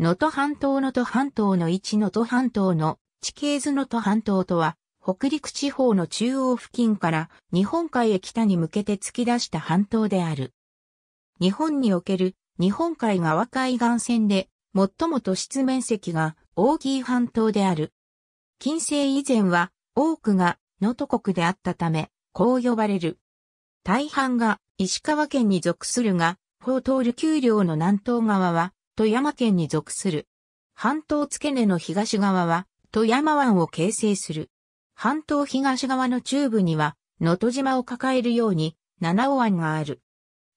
能登半島能登半島の位置能登半島の地形図能登半島とは、北陸地方の中央付近から日本海へ北に向けて突き出した半島である。日本における日本海側海岸線で最も突出面積が大きい半島である。近世以前は多くが能登国であったため、こう呼ばれる。大半が石川県に属するが、法通る丘陵の南東側は富山県に属する。半島付け根の東側は、富山湾を形成する。半島東側の中部には、能登島を抱えるように、七尾湾がある。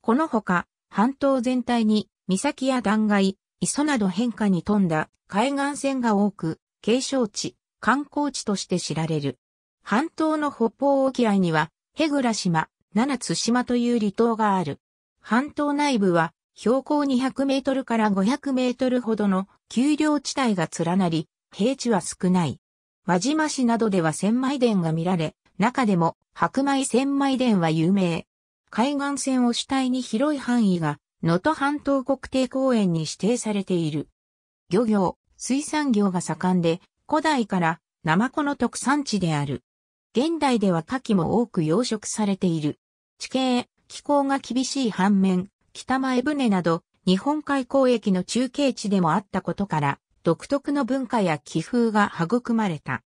このほか、半島全体に、岬や断崖、磯など変化に富んだ海岸線が多く、景勝地、観光地として知られる。半島の北方沖合には、ヘグラ島、七津島という離島がある。半島内部は、標高200メートルから500メートルほどの丘陵地帯が連なり、平地は少ない。輪島市などでは千枚田が見られ、中でも白米千枚田は有名。海岸線を主体に広い範囲が、能登半島国定公園に指定されている。漁業、水産業が盛んで、古代からナマコの特産地である。現代では牡蠣も多く養殖されている。地形、気候が厳しい反面、北前船など日本海交易の中継地でもあったことから、独特の文化や気風が育まれた。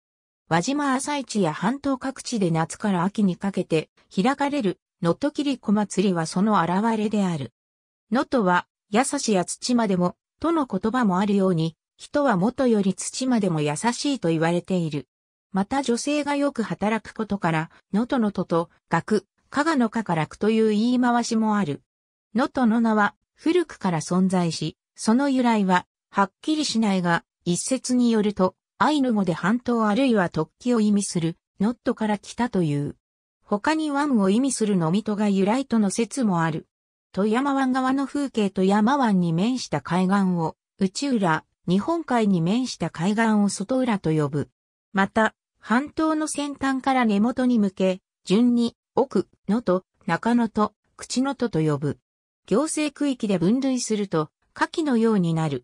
輪島朝市や半島各地で夏から秋にかけて開かれる能登切子祭りはその現れである。能登は、優しや土までも、との言葉もあるように、人は元より土までも優しいと言われている。また女性がよく働くことから、能登のとと、学、加賀の科からくという言い回しもある。能登の名は古くから存在し、その由来ははっきりしないが、一説によると、アイヌ語で半島あるいは突起を意味する、ノットから来たという。他に湾を意味するのみとが由来との説もある。富山湾側の風景と山湾に面した海岸を、内浦、日本海に面した海岸を外浦と呼ぶ。また、半島の先端から根元に向け、順に、奥、のと、中野と、口のとと呼ぶ。行政区域で分類すると、下記のようになる。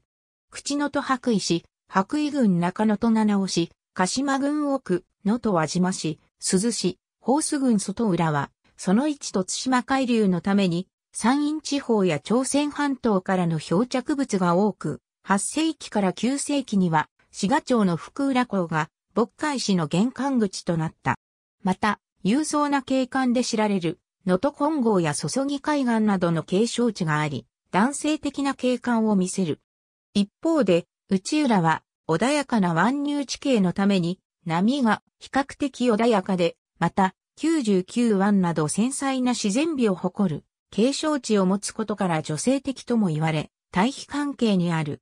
口野と白衣市、白衣郡中野と七尾市、鹿島郡奥、野と輪島市、鈴市、ホース郡外浦は、その一と津島海流のために、山陰地方や朝鮮半島からの漂着物が多く、8世紀から9世紀には、滋賀町の福浦港が、渤海市の玄関口となった。また、勇壮な景観で知られる、能登混合や注ぎ海岸などの景勝地があり、男性的な景観を見せる。一方で、内浦は穏やかな湾入地形のために、波が比較的穏やかで、また、99湾など繊細な自然美を誇る、景勝地を持つことから女性的とも言われ、対比関係にある。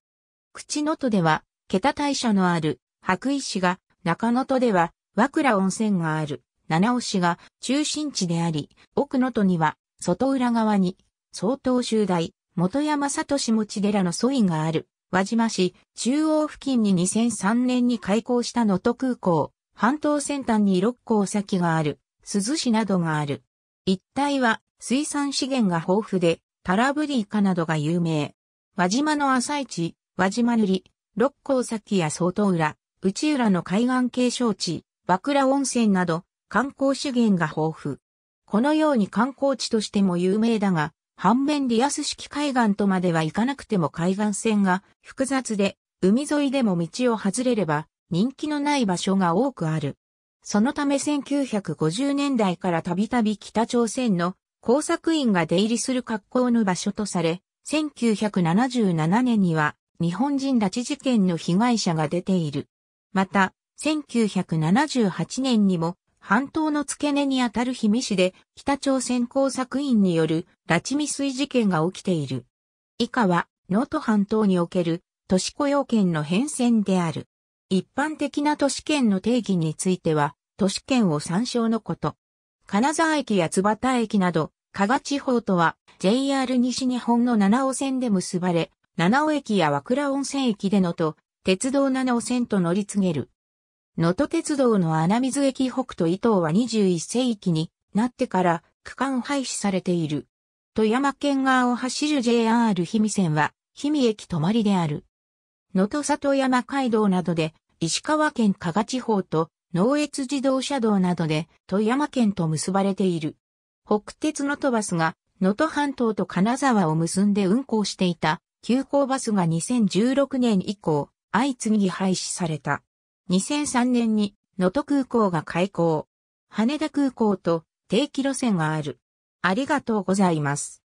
口能登では、桁大社のある白石が、中能登では、和倉温泉がある。七尾市が中心地であり、奥野登には外浦側に、相当集大、元山里市持寺の祖院がある、輪島市、中央付近に2003年に開港した能登空港、半島先端に六甲先がある、鈴市などがある。一帯は水産資源が豊富で、タラブリイカなどが有名。輪島の朝市、輪島塗り、六甲先や外浦、内浦の海岸景勝地、和倉温泉など、観光資源が豊富。このように観光地としても有名だが、反面リアス式海岸とまでは行かなくても海岸線が複雑で、海沿いでも道を外れれば人気のない場所が多くある。そのため1950年代からたびたび北朝鮮の工作員が出入りする格好の場所とされ、1977年には日本人拉致事件の被害者が出ている。また、1978年にも半島の付け根にあたる氷見市で北朝鮮工作員による拉致未遂事件が起きている。以下は能登半島における都市雇用権の変遷である。一般的な都市圏の定義については都市圏を参照のこと。金沢駅や津端駅など加賀地方とは JR 西日本の七尾線で結ばれ、七尾駅や和倉温泉駅でのと鉄道七尾線と乗り継げる。能登鉄道の穴水駅北斗伊東は21世紀になってから区間廃止されている。富山県側を走る JR 氷見線は、氷見駅止まりである。能登里山街道などで、石川県加賀地方と農越自動車道などで富山県と結ばれている。北鉄能登バスが能登半島と金沢を結んで運行していた急行バスが2016年以降相次ぎ廃止された。2003年に能登空港が開港。羽田空港と定期路線がある。ありがとうございます。